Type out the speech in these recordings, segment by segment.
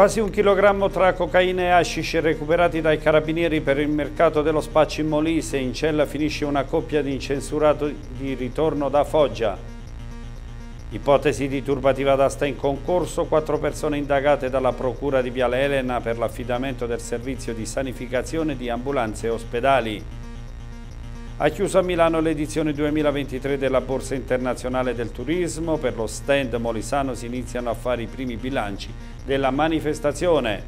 Quasi un chilogrammo tra cocaina e hashish recuperati dai carabinieri per il mercato dello spaccio in Molise. In cella finisce una coppia di incensurato di ritorno da Foggia. Ipotesi di turbativa d'asta in concorso, quattro persone indagate dalla procura di Viale Elena per l'affidamento del servizio di sanificazione di ambulanze e ospedali. Ha chiuso a Milano l'edizione 2023 della Borsa Internazionale del Turismo. Per lo stand molisano si iniziano a fare i primi bilanci della manifestazione.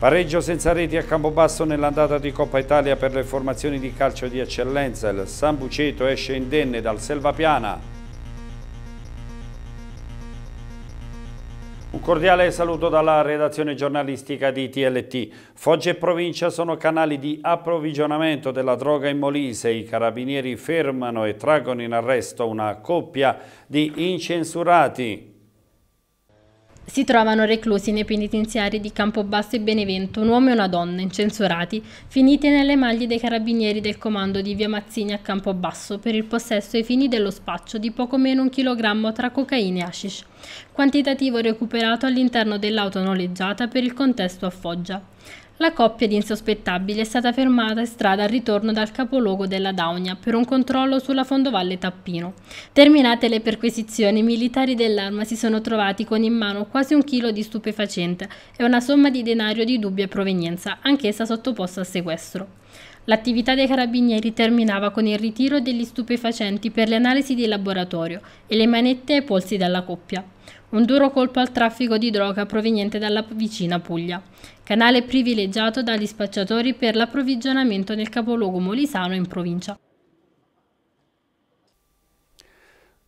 Pareggio senza reti a Campobasso nell'andata di Coppa Italia per le formazioni di calcio di eccellenza. Il San Buceto esce indenne dal Selvapiana. Un cordiale saluto dalla redazione giornalistica di TLT. Foggia e provincia sono canali di approvvigionamento della droga in Molise. I carabinieri fermano e traggono in arresto una coppia di incensurati si trovano reclusi nei penitenziari di Campobasso e Benevento un uomo e una donna, incensurati, finiti nelle maglie dei carabinieri del comando di via Mazzini a Campobasso per il possesso ai fini dello spaccio di poco meno un chilogrammo tra cocaina e hashish, quantitativo recuperato all'interno dell'auto noleggiata per il contesto a Foggia. La coppia di insospettabili è stata fermata in strada al ritorno dal capoluogo della Daunia per un controllo sulla fondovalle Tappino. Terminate le perquisizioni, i militari dell'arma si sono trovati con in mano quasi un chilo di stupefacente e una somma di denaro di dubbia provenienza, anch'essa sottoposta a sequestro. L'attività dei carabinieri terminava con il ritiro degli stupefacenti per le analisi di laboratorio e le manette ai polsi della coppia. Un duro colpo al traffico di droga proveniente dalla vicina Puglia, canale privilegiato dagli spacciatori per l'approvvigionamento nel capoluogo molisano in provincia.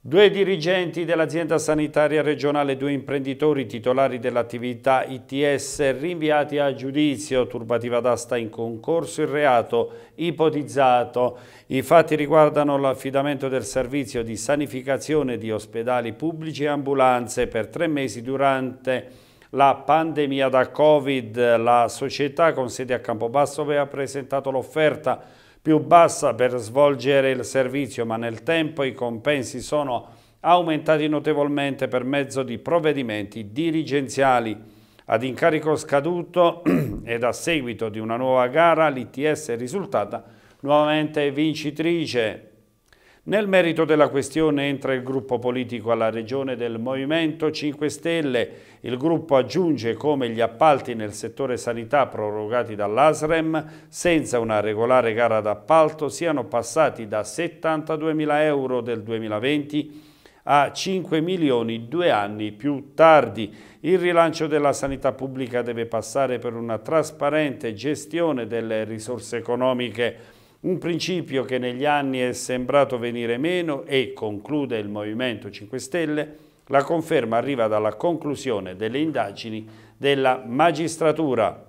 Due dirigenti dell'azienda sanitaria regionale e due imprenditori titolari dell'attività ITS rinviati a giudizio, turbativa d'asta in concorso, il reato ipotizzato. I fatti riguardano l'affidamento del servizio di sanificazione di ospedali pubblici e ambulanze per tre mesi durante la pandemia da Covid. La società con sede a Campobasso aveva presentato l'offerta più bassa per svolgere il servizio, ma nel tempo i compensi sono aumentati notevolmente per mezzo di provvedimenti dirigenziali. Ad incarico scaduto ed a seguito di una nuova gara, l'ITS è risultata nuovamente vincitrice nel merito della questione entra il gruppo politico alla regione del Movimento 5 Stelle. Il gruppo aggiunge come gli appalti nel settore sanità prorogati dall'ASREM senza una regolare gara d'appalto siano passati da 72.000 euro del 2020 a 5 milioni due anni più tardi. Il rilancio della sanità pubblica deve passare per una trasparente gestione delle risorse economiche un principio che negli anni è sembrato venire meno e, conclude il Movimento 5 Stelle, la conferma arriva dalla conclusione delle indagini della magistratura.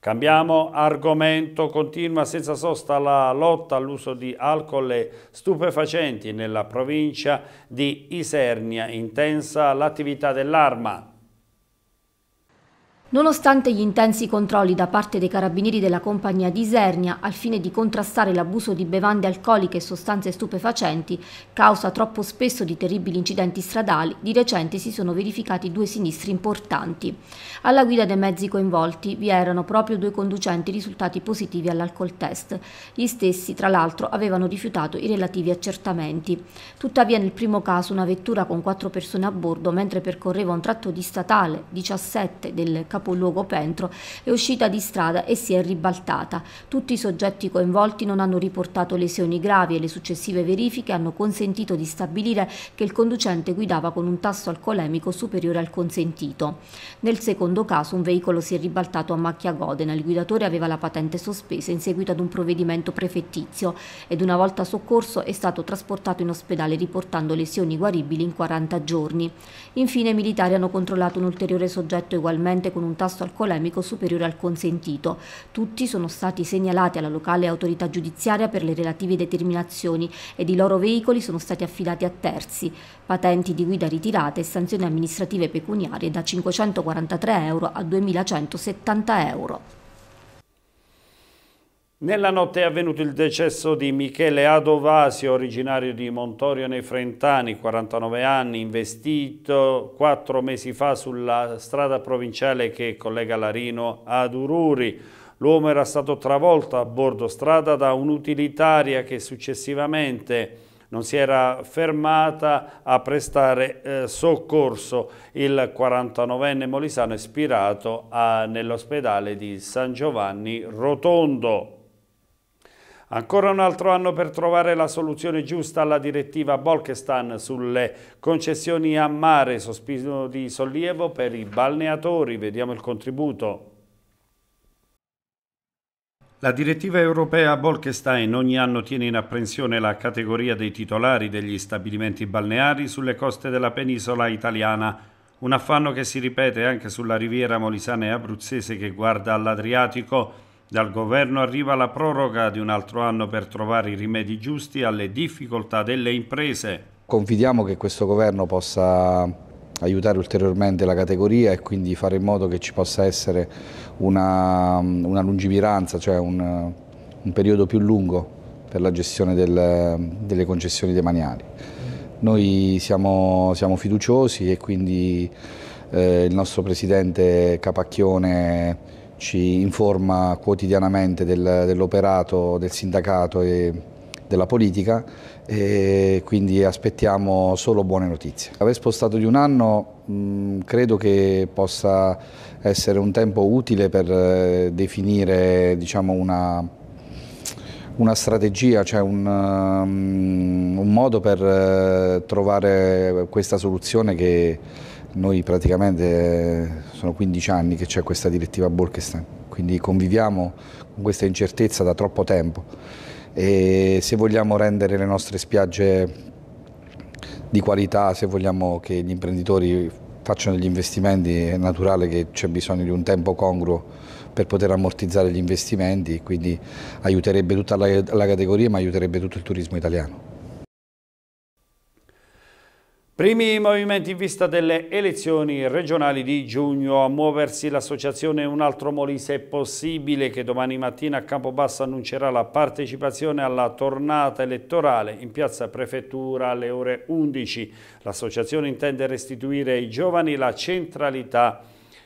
Cambiamo argomento, continua senza sosta la lotta all'uso di alcol e stupefacenti nella provincia di Isernia, intensa l'attività dell'arma. Nonostante gli intensi controlli da parte dei carabinieri della compagnia di Isernia al fine di contrastare l'abuso di bevande alcoliche e sostanze stupefacenti, causa troppo spesso di terribili incidenti stradali, di recente si sono verificati due sinistri importanti. Alla guida dei mezzi coinvolti vi erano proprio due conducenti risultati positivi all'alcol test. Gli stessi, tra l'altro, avevano rifiutato i relativi accertamenti. Tuttavia nel primo caso una vettura con quattro persone a bordo mentre percorreva un tratto di statale 17 del Capo capoluogo Pentro, è uscita di strada e si è ribaltata. Tutti i soggetti coinvolti non hanno riportato lesioni gravi e le successive verifiche hanno consentito di stabilire che il conducente guidava con un tasso alcolemico superiore al consentito. Nel secondo caso un veicolo si è ribaltato a macchia godena, il guidatore aveva la patente sospesa in seguito ad un provvedimento prefettizio ed una volta soccorso è stato trasportato in ospedale riportando lesioni guaribili in 40 giorni. Infine i militari hanno controllato un ulteriore soggetto egualmente con un un tasso alcolemico superiore al consentito. Tutti sono stati segnalati alla locale autorità giudiziaria per le relative determinazioni ed i loro veicoli sono stati affidati a terzi. Patenti di guida ritirate e sanzioni amministrative pecuniarie da 543 euro a 2170 euro. Nella notte è avvenuto il decesso di Michele Adovasi, originario di Montorio nei Frentani, 49 anni, investito quattro mesi fa sulla strada provinciale che collega Larino ad Ururi. L'uomo era stato travolto a bordo strada da un'utilitaria che successivamente non si era fermata a prestare eh, soccorso. Il 49enne Molisano è ispirato ah, nell'ospedale di San Giovanni Rotondo. Ancora un altro anno per trovare la soluzione giusta alla direttiva Bolkestan sulle concessioni a mare, sospiro di sollievo per i balneatori. Vediamo il contributo. La direttiva europea Bolkestein ogni anno tiene in apprensione la categoria dei titolari degli stabilimenti balneari sulle coste della penisola italiana, un affanno che si ripete anche sulla riviera molisana e abruzzese che guarda all'Adriatico, dal governo arriva la proroga di un altro anno per trovare i rimedi giusti alle difficoltà delle imprese. Confidiamo che questo governo possa aiutare ulteriormente la categoria e quindi fare in modo che ci possa essere una, una lungimiranza, cioè un, un, periodo più lungo per la gestione del, delle concessioni demaniali. Noi siamo, siamo fiduciosi e quindi eh, il nostro presidente Capacchione ci informa quotidianamente del, dell'operato del sindacato e della politica e quindi aspettiamo solo buone notizie. Aver spostato di un anno mh, credo che possa essere un tempo utile per eh, definire diciamo, una, una strategia, cioè un, un modo per eh, trovare questa soluzione che noi praticamente eh, sono 15 anni che c'è questa direttiva Bolkestein, quindi conviviamo con questa incertezza da troppo tempo e se vogliamo rendere le nostre spiagge di qualità, se vogliamo che gli imprenditori facciano degli investimenti è naturale che c'è bisogno di un tempo congruo per poter ammortizzare gli investimenti, quindi aiuterebbe tutta la, la categoria ma aiuterebbe tutto il turismo italiano. Primi movimenti in vista delle elezioni regionali di giugno. A muoversi l'associazione Un altro Molise è possibile che domani mattina a Campobasso annuncerà la partecipazione alla tornata elettorale in piazza Prefettura alle ore 11. L'associazione intende restituire ai giovani la centralità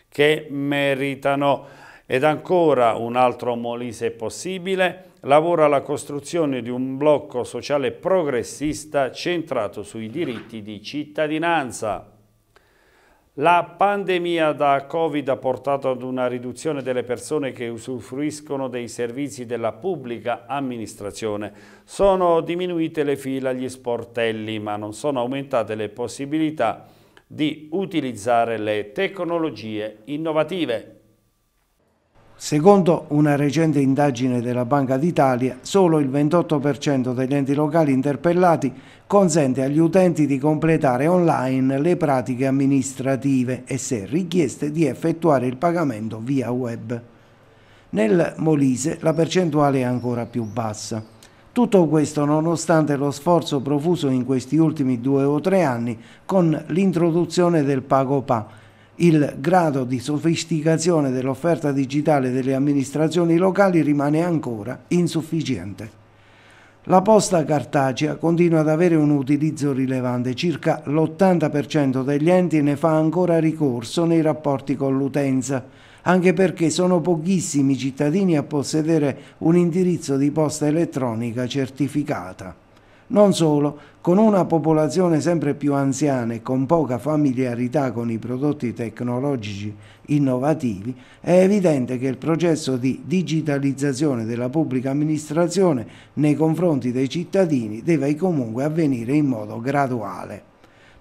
che meritano. Ed ancora un altro Molise possibile lavora alla costruzione di un blocco sociale progressista centrato sui diritti di cittadinanza. La pandemia da Covid ha portato ad una riduzione delle persone che usufruiscono dei servizi della pubblica amministrazione. Sono diminuite le file agli sportelli, ma non sono aumentate le possibilità di utilizzare le tecnologie innovative. Secondo una recente indagine della Banca d'Italia, solo il 28% degli enti locali interpellati consente agli utenti di completare online le pratiche amministrative e, se richieste, di effettuare il pagamento via web. Nel Molise la percentuale è ancora più bassa. Tutto questo nonostante lo sforzo profuso in questi ultimi due o tre anni con l'introduzione del PagoPA, il grado di sofisticazione dell'offerta digitale delle amministrazioni locali rimane ancora insufficiente. La posta cartacea continua ad avere un utilizzo rilevante, circa l'80% degli enti ne fa ancora ricorso nei rapporti con l'utenza, anche perché sono pochissimi i cittadini a possedere un indirizzo di posta elettronica certificata. Non solo, con una popolazione sempre più anziana e con poca familiarità con i prodotti tecnologici innovativi, è evidente che il processo di digitalizzazione della pubblica amministrazione nei confronti dei cittadini deve comunque avvenire in modo graduale.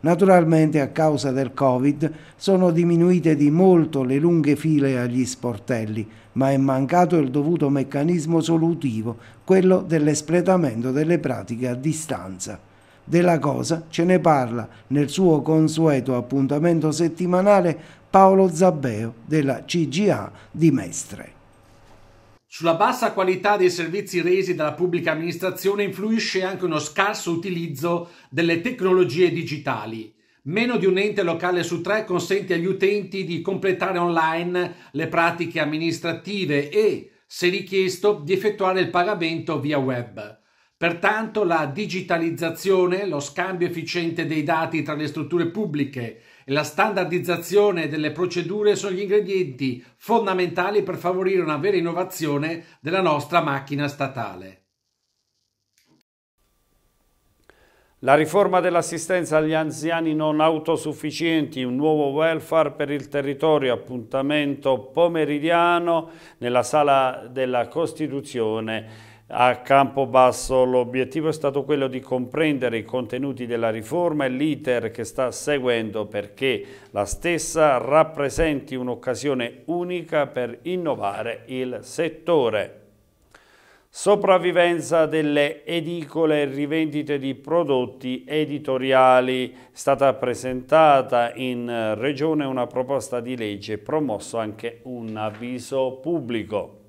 Naturalmente a causa del Covid sono diminuite di molto le lunghe file agli sportelli, ma è mancato il dovuto meccanismo solutivo, quello dell'espletamento delle pratiche a distanza. Della cosa ce ne parla nel suo consueto appuntamento settimanale Paolo Zabbeo della CGA di Mestre. Sulla bassa qualità dei servizi resi dalla pubblica amministrazione influisce anche uno scarso utilizzo delle tecnologie digitali. Meno di un ente locale su tre consente agli utenti di completare online le pratiche amministrative e, se richiesto, di effettuare il pagamento via web. Pertanto la digitalizzazione, lo scambio efficiente dei dati tra le strutture pubbliche la standardizzazione delle procedure sono gli ingredienti fondamentali per favorire una vera innovazione della nostra macchina statale. La riforma dell'assistenza agli anziani non autosufficienti, un nuovo welfare per il territorio, appuntamento pomeridiano nella Sala della Costituzione. A Campobasso l'obiettivo è stato quello di comprendere i contenuti della riforma e l'iter che sta seguendo perché la stessa rappresenti un'occasione unica per innovare il settore. Sopravvivenza delle edicole e rivendite di prodotti editoriali. È stata presentata in Regione una proposta di legge e promosso anche un avviso pubblico.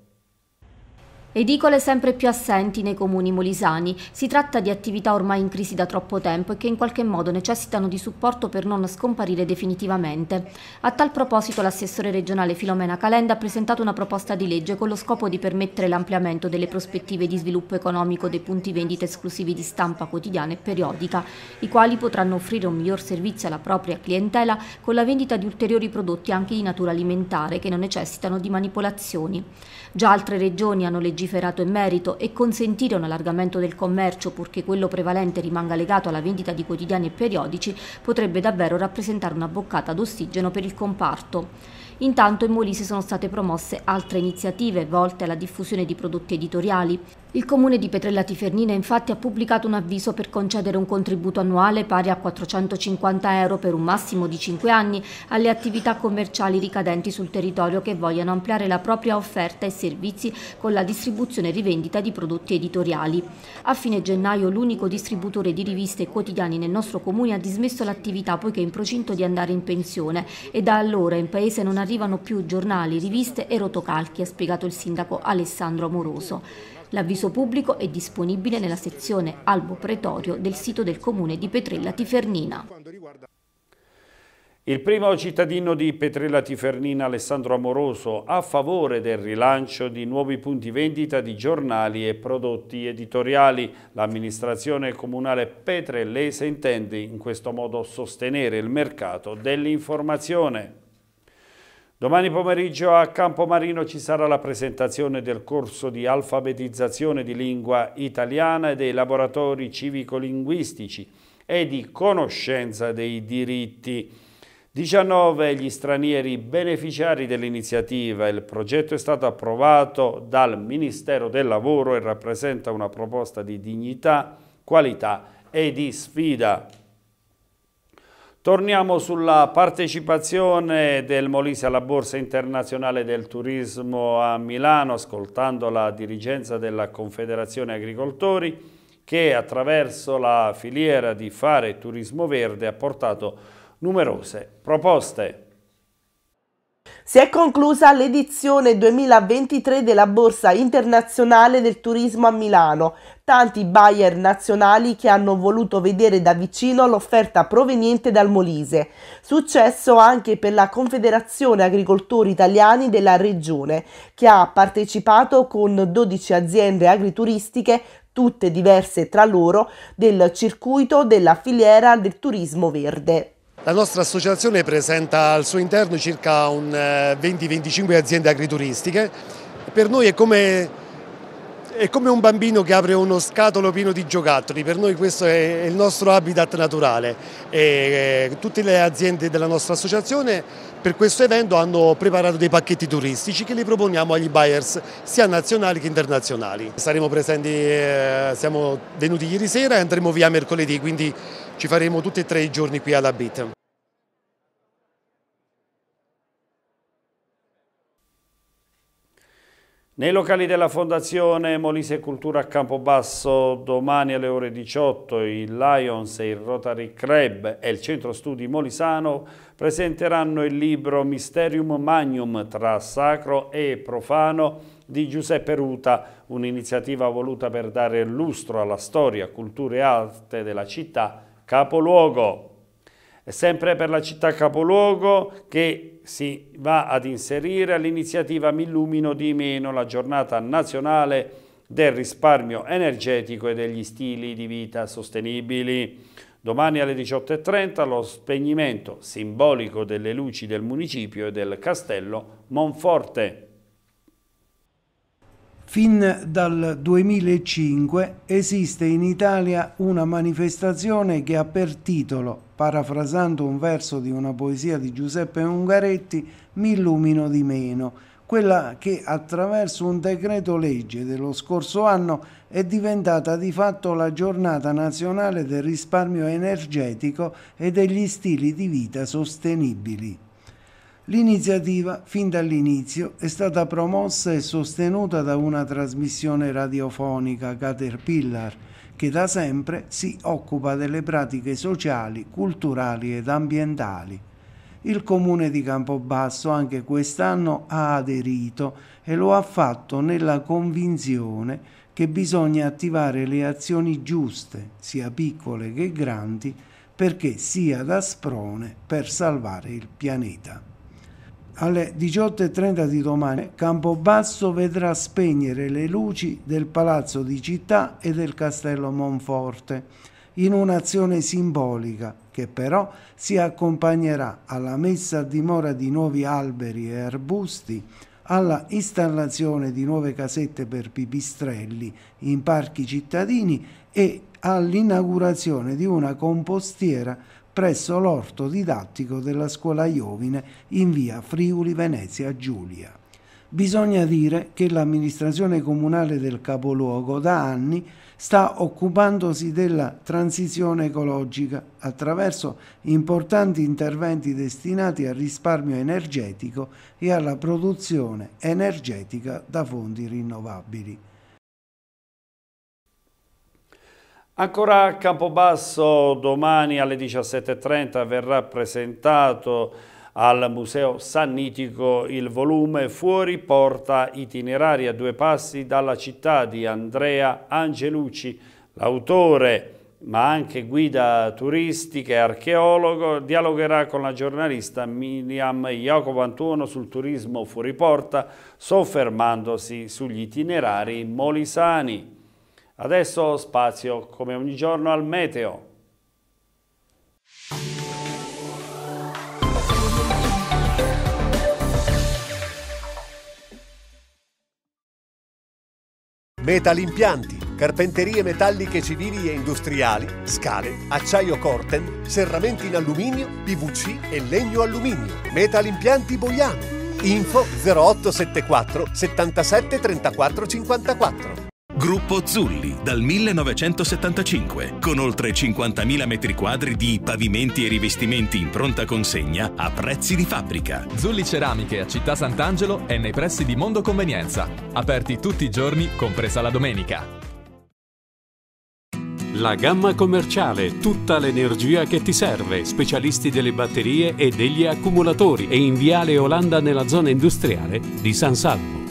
Edicole sempre più assenti nei comuni molisani. Si tratta di attività ormai in crisi da troppo tempo e che in qualche modo necessitano di supporto per non scomparire definitivamente. A tal proposito l'assessore regionale Filomena Calenda ha presentato una proposta di legge con lo scopo di permettere l'ampliamento delle prospettive di sviluppo economico dei punti vendita esclusivi di stampa quotidiana e periodica, i quali potranno offrire un miglior servizio alla propria clientela con la vendita di ulteriori prodotti anche di natura alimentare che non necessitano di manipolazioni. Già altre regioni hanno legiferato in merito e consentire un allargamento del commercio, purché quello prevalente rimanga legato alla vendita di quotidiani e periodici, potrebbe davvero rappresentare una boccata d'ossigeno per il comparto. Intanto in Molise sono state promosse altre iniziative volte alla diffusione di prodotti editoriali. Il comune di Petrella Tifernina infatti ha pubblicato un avviso per concedere un contributo annuale pari a 450 euro per un massimo di 5 anni alle attività commerciali ricadenti sul territorio che vogliano ampliare la propria offerta e servizi con la distribuzione e rivendita di prodotti editoriali. A fine gennaio l'unico distributore di riviste e quotidiani nel nostro comune ha dismesso l'attività poiché è in procinto di andare in pensione e da allora in paese non arrivano più giornali, riviste e rotocalchi, ha spiegato il sindaco Alessandro Amoroso. L'avviso pubblico è disponibile nella sezione Albo Pretorio del sito del comune di Petrella Tifernina. Il primo cittadino di Petrella Tifernina, Alessandro Amoroso, a favore del rilancio di nuovi punti vendita di giornali e prodotti editoriali. L'amministrazione comunale petrellese intende in questo modo sostenere il mercato dell'informazione. Domani pomeriggio a Campomarino ci sarà la presentazione del corso di alfabetizzazione di lingua italiana e dei laboratori civico-linguistici e di conoscenza dei diritti. 19 gli stranieri beneficiari dell'iniziativa. Il progetto è stato approvato dal Ministero del Lavoro e rappresenta una proposta di dignità, qualità e di sfida. Torniamo sulla partecipazione del Molise alla Borsa Internazionale del Turismo a Milano, ascoltando la dirigenza della Confederazione Agricoltori che attraverso la filiera di Fare Turismo Verde ha portato numerose proposte. Si è conclusa l'edizione 2023 della Borsa internazionale del turismo a Milano. Tanti buyer nazionali che hanno voluto vedere da vicino l'offerta proveniente dal Molise. Successo anche per la Confederazione Agricoltori Italiani della Regione, che ha partecipato con 12 aziende agrituristiche tutte diverse tra loro, del circuito della filiera del turismo verde. La nostra associazione presenta al suo interno circa 20-25 eh, aziende agrituristiche. Per noi è come è come un bambino che apre uno scatolo pieno di giocattoli, per noi questo è il nostro habitat naturale e eh, tutte le aziende della nostra associazione per questo evento hanno preparato dei pacchetti turistici che li proponiamo agli buyers sia nazionali che internazionali. Saremo presenti, eh, siamo venuti ieri sera e andremo via mercoledì, quindi ci faremo tutti e tre i giorni qui alla BIT. Nei locali della Fondazione Molise Cultura a Campobasso domani alle ore 18 il Lions e il Rotary Club e il Centro Studi Molisano presenteranno il libro Mysterium Magnum tra sacro e profano di Giuseppe Ruta, un'iniziativa voluta per dare lustro alla storia, cultura e arte della città capoluogo. È sempre per la città capoluogo che si va ad inserire l'iniziativa Mi illumino di meno, la giornata nazionale del risparmio energetico e degli stili di vita sostenibili. Domani alle 18.30 lo spegnimento simbolico delle luci del municipio e del castello Monforte. Fin dal 2005 esiste in Italia una manifestazione che ha per titolo parafrasando un verso di una poesia di Giuseppe Ungaretti, mi illumino di meno, quella che attraverso un decreto legge dello scorso anno è diventata di fatto la giornata nazionale del risparmio energetico e degli stili di vita sostenibili. L'iniziativa, fin dall'inizio, è stata promossa e sostenuta da una trasmissione radiofonica Caterpillar, che da sempre si occupa delle pratiche sociali, culturali ed ambientali. Il comune di Campobasso anche quest'anno ha aderito e lo ha fatto nella convinzione che bisogna attivare le azioni giuste, sia piccole che grandi, perché sia da sprone per salvare il pianeta alle 18.30 di domani Campobasso vedrà spegnere le luci del Palazzo di Città e del Castello Monforte in un'azione simbolica che però si accompagnerà alla messa a dimora di nuovi alberi e arbusti, alla installazione di nuove casette per pipistrelli in parchi cittadini e all'inaugurazione di una compostiera presso l'orto didattico della scuola Iovine in via Friuli Venezia Giulia. Bisogna dire che l'amministrazione comunale del capoluogo da anni sta occupandosi della transizione ecologica attraverso importanti interventi destinati al risparmio energetico e alla produzione energetica da fonti rinnovabili. Ancora a Campobasso domani alle 17.30 verrà presentato al Museo Sannitico il volume Fuori porta Itinerari a due passi dalla città di Andrea Angelucci, l'autore ma anche guida turistica e archeologo, dialogherà con la giornalista Miriam Jacopo Antuono sul turismo fuori porta, soffermandosi sugli itinerari molisani. Adesso spazio, come ogni giorno, al meteo. Metal Impianti, carpenterie metalliche civili e industriali, scale, acciaio corten, serramenti in alluminio, PVC e legno alluminio. Metal Impianti Boiano. Info 0874 77 34 54. Gruppo Zulli dal 1975, con oltre 50.000 metri quadri di pavimenti e rivestimenti in pronta consegna a prezzi di fabbrica. Zulli Ceramiche a Città Sant'Angelo è nei pressi di Mondo Convenienza, aperti tutti i giorni, compresa la domenica. La gamma commerciale, tutta l'energia che ti serve, specialisti delle batterie e degli accumulatori e in Viale Olanda nella zona industriale di San Salvo.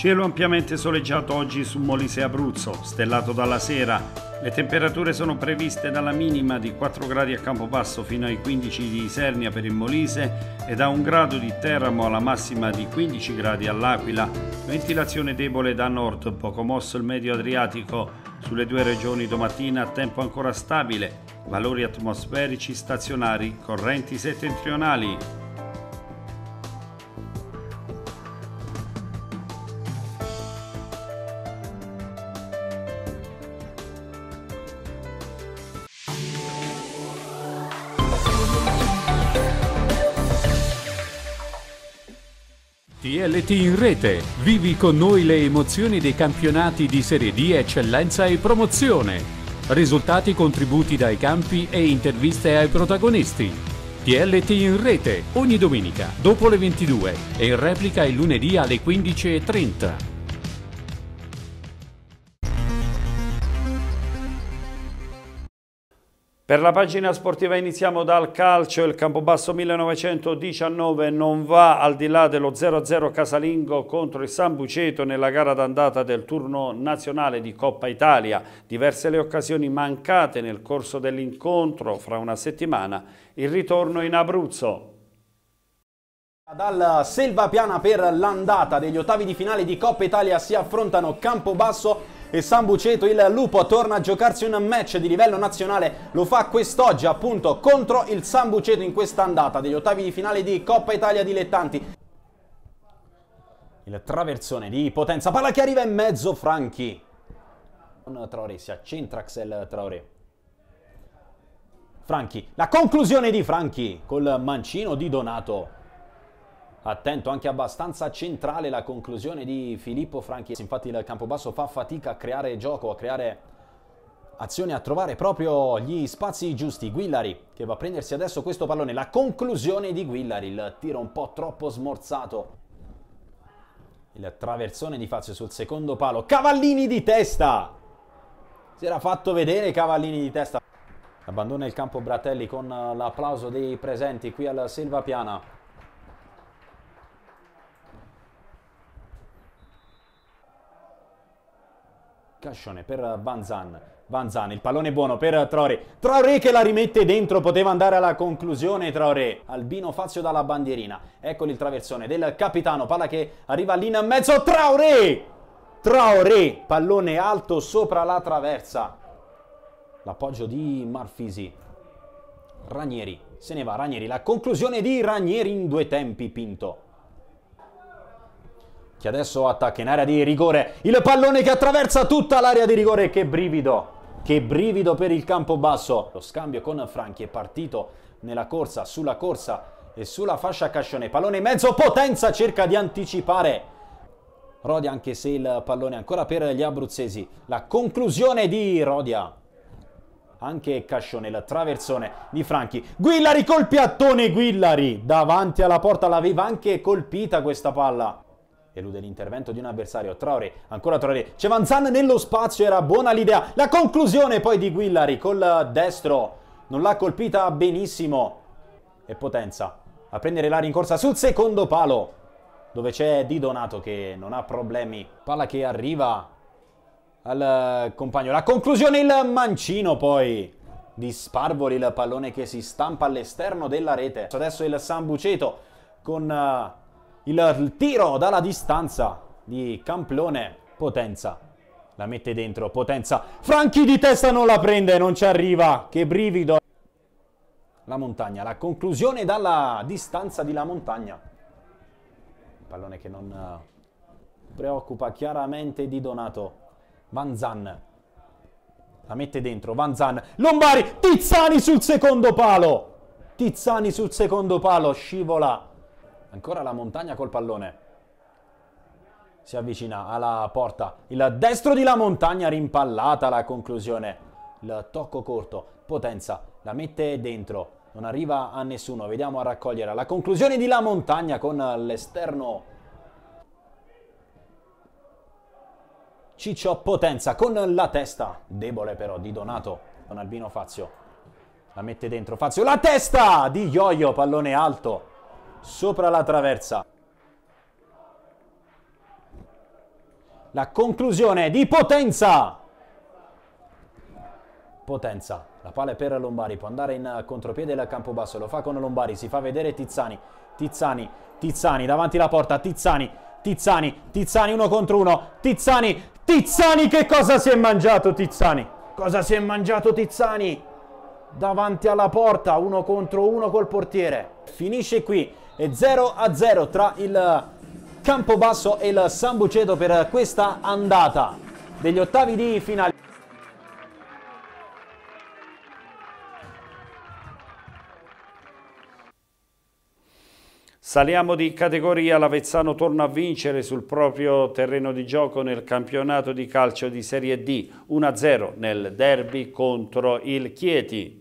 Cielo ampiamente soleggiato oggi su Molise Abruzzo, stellato dalla sera. Le temperature sono previste dalla minima di 4 gradi a Campobasso fino ai 15 di Isernia per il Molise e da 1 grado di Teramo alla massima di 15 gradi all'Aquila. Ventilazione debole da nord, poco mosso il medio Adriatico. Sulle due regioni domattina tempo ancora stabile, valori atmosferici stazionari, correnti settentrionali. TLT in rete, vivi con noi le emozioni dei campionati di Serie D, eccellenza e promozione. Risultati, contributi dai campi e interviste ai protagonisti. TLT in rete, ogni domenica, dopo le 22 e in replica il lunedì alle 15.30. Per la pagina sportiva iniziamo dal calcio, il Campobasso 1919 non va al di là dello 0-0 casalingo contro il San Buceto nella gara d'andata del turno nazionale di Coppa Italia. Diverse le occasioni mancate nel corso dell'incontro, fra una settimana il ritorno in Abruzzo. Dal Selva Piana per l'andata degli ottavi di finale di Coppa Italia si affrontano Campobasso e San Buceto. Il Lupo torna a giocarsi un match di livello nazionale, lo fa quest'oggi appunto contro il San Buceto in questa andata degli ottavi di finale di Coppa Italia Dilettanti. Il traversone di potenza, palla che arriva in mezzo, Franchi. Traoré, si accentra Axel Traoré. Franchi, la conclusione di Franchi col mancino di Donato. Attento anche abbastanza centrale la conclusione di Filippo Franchi. Infatti il Campobasso fa fatica a creare gioco, a creare azione, a trovare proprio gli spazi giusti. Guillari che va a prendersi adesso questo pallone. La conclusione di Guillari, il tiro un po' troppo smorzato. Il traversone di Fazio sul secondo palo. Cavallini di testa! Si era fatto vedere Cavallini di testa. Abbandona il campo Bratelli con l'applauso dei presenti qui al Silva Piana. Cascione per Van Zan. Van Zan, il pallone buono per Traoré. Traoré che la rimette dentro, poteva andare alla conclusione Traoré. Albino Fazio dalla bandierina. Eccoli il traversone del capitano, palla che arriva lì in mezzo. Traoré! Traoré, pallone alto sopra la traversa. L'appoggio di Marfisi. Ranieri, se ne va Ranieri. La conclusione di Ranieri in due tempi, Pinto che adesso attacca in area di rigore il pallone che attraversa tutta l'area di rigore. Che brivido, che brivido per il campo basso. Lo scambio con Franchi è partito nella corsa, sulla corsa e sulla fascia Cascione. Pallone in mezzo, Potenza cerca di anticipare. Rodia anche se il pallone è ancora per gli abruzzesi. La conclusione di Rodia. Anche Cascione, il traversone di Franchi. Guillari col piattone, Guillari davanti alla porta l'aveva anche colpita questa palla elude l'intervento di un avversario. Traore, ancora Traore. C'è Van Zan nello spazio, era buona l'idea. La conclusione poi di Guillari col destro. Non l'ha colpita benissimo. E Potenza a prendere la rincorsa sul secondo palo. Dove c'è Di Donato che non ha problemi. Palla che arriva al compagno. La conclusione il mancino poi di Sparvoli. Il pallone che si stampa all'esterno della rete. Adesso il Sambuceto con... Eh, il tiro dalla distanza di Camplone, Potenza, la mette dentro, Potenza, Franchi di testa non la prende, non ci arriva, che brivido. La montagna, la conclusione dalla distanza di la montagna. Pallone che non eh, preoccupa chiaramente di Donato. Van Zan, la mette dentro, Van Zan, Lombari, Tizzani sul secondo palo. Tizzani sul secondo palo, scivola Ancora la montagna col pallone. Si avvicina alla porta. Il destro di la montagna rimpallata la conclusione. Il tocco corto, potenza, la mette dentro. Non arriva a nessuno, vediamo a raccogliere la conclusione di la montagna con l'esterno. Ciccio Potenza con la testa, debole però, di Donato, con Albino Fazio. La mette dentro Fazio, la testa di Ioio, pallone alto sopra la traversa. La conclusione di Potenza. Potenza, la palla è per Lombari, può andare in contropiede dal campo basso, lo fa con Lombari, si fa vedere Tizzani, Tizzani, Tizzani, davanti alla porta, Tizzani, Tizzani, Tizzani uno contro uno, Tizzani, Tizzani che cosa si è mangiato Tizzani? Cosa si è mangiato Tizzani? Davanti alla porta, uno contro uno col portiere. Finisce qui e 0 a 0 tra il Campobasso e il San Buceto per questa andata degli ottavi di finale. Saliamo di categoria, l'Avezzano torna a vincere sul proprio terreno di gioco nel campionato di calcio di Serie D, 1-0 nel derby contro il Chieti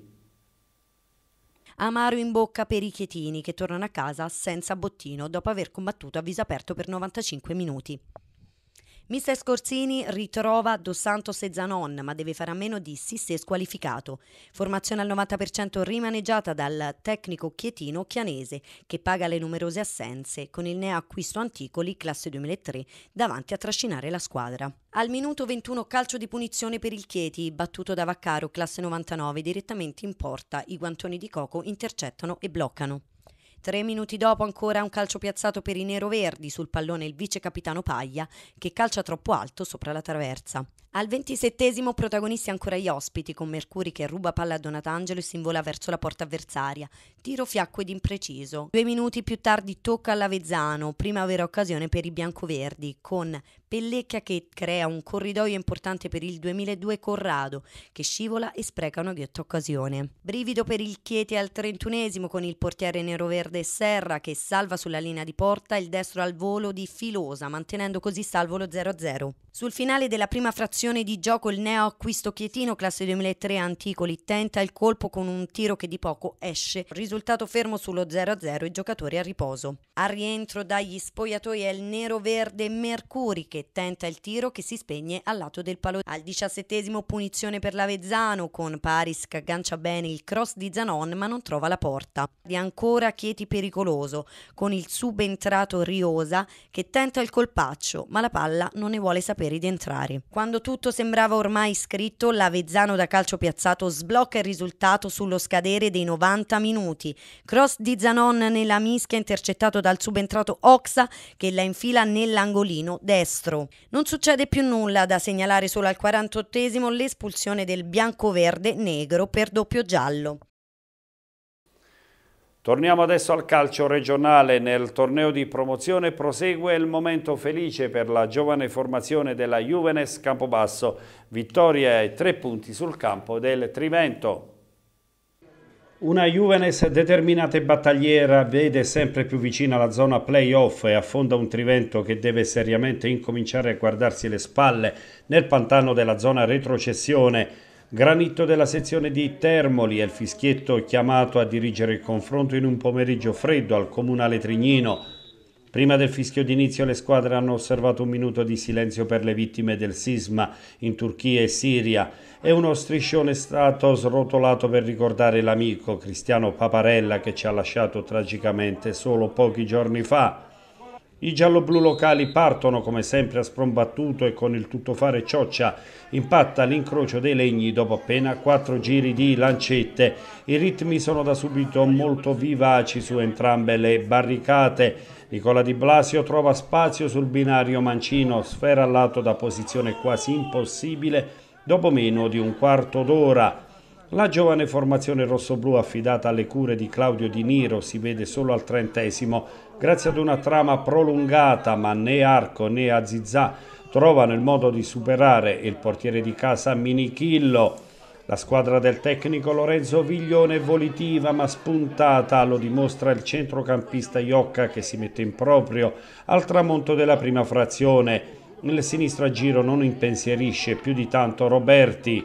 amaro in bocca per i chietini che tornano a casa senza bottino dopo aver combattuto a viso aperto per 95 minuti. Mister Scorzini ritrova Dos Santos e Zanon, ma deve fare a meno di Sisse squalificato. Formazione al 90% rimaneggiata dal tecnico chietino Chianese, che paga le numerose assenze con il neacquisto Anticoli, classe 2003, davanti a trascinare la squadra. Al minuto 21 calcio di punizione per il Chieti, battuto da Vaccaro, classe 99, direttamente in porta. I guantoni di Coco intercettano e bloccano. Tre minuti dopo ancora un calcio piazzato per i neroverdi sul pallone il vice capitano Paglia che calcia troppo alto sopra la traversa. Al ventisettesimo protagonisti ancora gli ospiti con Mercuri che ruba palla a Donatangelo e si invola verso la porta avversaria. Tiro fiacco ed impreciso. Due minuti più tardi tocca all'Avezzano, prima vera occasione per i biancoverdi con Pellecchia che crea un corridoio importante per il 2002 Corrado, che scivola e spreca una ghiotta occasione. Brivido per il Chieti al 31 esimo con il portiere Neroverde Serra che salva sulla linea di porta il destro al volo di Filosa, mantenendo così salvo lo 0-0. Sul finale della prima frazione di gioco il neo acquisto Chietino classe 2003 Anticoli tenta il colpo con un tiro che di poco esce, risultato fermo sullo 0-0 e giocatori a riposo. Al rientro dagli spogliatoi è il Neroverde Mercuri che che tenta il tiro che si spegne al lato del palo. Al diciassettesimo punizione per l'Avezzano con Paris che aggancia bene il cross di Zanon ma non trova la porta. Di ancora Chieti pericoloso con il subentrato Riosa che tenta il colpaccio ma la palla non ne vuole sapere di entrare. Quando tutto sembrava ormai scritto l'Avezzano da calcio piazzato sblocca il risultato sullo scadere dei 90 minuti. Cross di Zanon nella mischia intercettato dal subentrato Oxa che la infila nell'angolino destro destro. Non succede più nulla da segnalare solo al 48 esimo l'espulsione del bianco-verde-negro per doppio giallo. Torniamo adesso al calcio regionale. Nel torneo di promozione prosegue il momento felice per la giovane formazione della Juvenes Campobasso. Vittoria e tre punti sul campo del Trivento. Una Juvenes determinata e battagliera vede sempre più vicina la zona playoff e affonda un Trivento che deve seriamente incominciare a guardarsi le spalle nel pantano della zona retrocessione. Granitto della sezione di Termoli è il fischietto chiamato a dirigere il confronto in un pomeriggio freddo al comunale Trignino Prima del fischio d'inizio le squadre hanno osservato un minuto di silenzio per le vittime del sisma in Turchia e Siria e uno striscione è stato srotolato per ricordare l'amico Cristiano Paparella che ci ha lasciato tragicamente solo pochi giorni fa. I gialloblu locali partono come sempre a sprombattuto e con il tuttofare cioccia impatta l'incrocio dei legni dopo appena quattro giri di lancette. I ritmi sono da subito molto vivaci su entrambe le barricate Nicola Di Blasio trova spazio sul binario mancino, sfera al da posizione quasi impossibile dopo meno di un quarto d'ora. La giovane formazione rossoblù affidata alle cure di Claudio Di Niro si vede solo al trentesimo grazie ad una trama prolungata ma né Arco né Azizzà trovano il modo di superare il portiere di casa Minichillo la squadra del tecnico Lorenzo Viglione è volitiva ma spuntata, lo dimostra il centrocampista Iocca che si mette in proprio al tramonto della prima frazione. Il sinistro a giro non impensierisce più di tanto Roberti.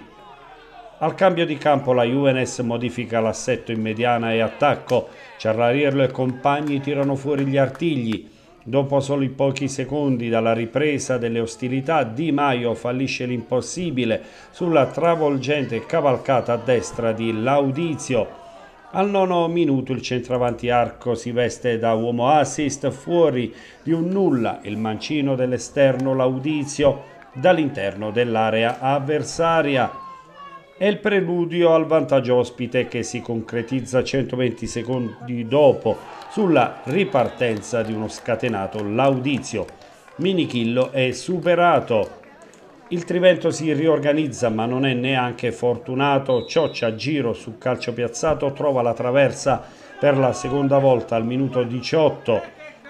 Al cambio di campo la Juvenes modifica l'assetto in mediana e attacco. Ciarrariello e compagni tirano fuori gli artigli. Dopo soli pochi secondi dalla ripresa delle ostilità, Di Maio fallisce l'impossibile sulla travolgente cavalcata a destra di Laudizio. Al nono minuto il centravanti arco si veste da uomo assist fuori di un nulla il mancino dell'esterno Laudizio dall'interno dell'area avversaria è il preludio al vantaggio ospite che si concretizza 120 secondi dopo sulla ripartenza di uno scatenato Laudizio. Minichillo è superato. Il Trivento si riorganizza ma non è neanche fortunato. Cioccia giro su calcio piazzato trova la traversa per la seconda volta al minuto 18.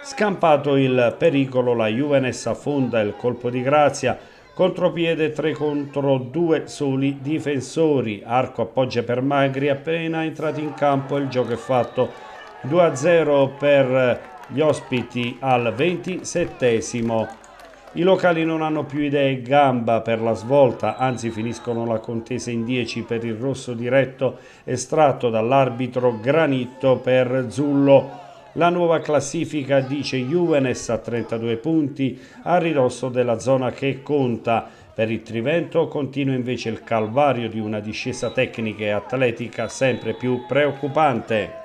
Scampato il pericolo la Juvenes affonda il colpo di grazia Contropiede 3 contro 2 soli difensori. Arco appoggia per Magri appena entrati in campo. Il gioco è fatto 2-0 a per gli ospiti al 27 i locali non hanno più idee gamba per la svolta, anzi finiscono la contesa in 10 per il rosso diretto estratto dall'arbitro Granito per Zullo. La nuova classifica dice Juvenes a 32 punti a ridosso della zona che conta. Per il Trivento continua invece il calvario di una discesa tecnica e atletica sempre più preoccupante.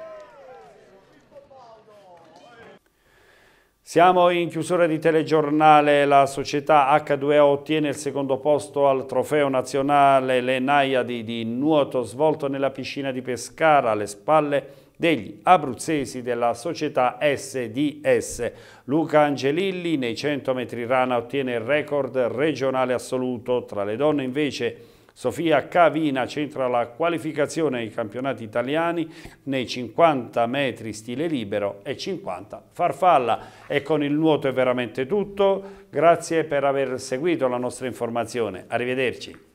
Siamo in chiusura di telegiornale, la società H2O ottiene il secondo posto al trofeo nazionale Le Naiadi di nuoto svolto nella piscina di Pescara alle spalle degli abruzzesi della società SDS. Luca Angelilli nei 100 metri rana ottiene il record regionale assoluto. Tra le donne invece Sofia Cavina centra la qualificazione ai campionati italiani nei 50 metri stile libero e 50 farfalla. E con il nuoto è veramente tutto. Grazie per aver seguito la nostra informazione. Arrivederci.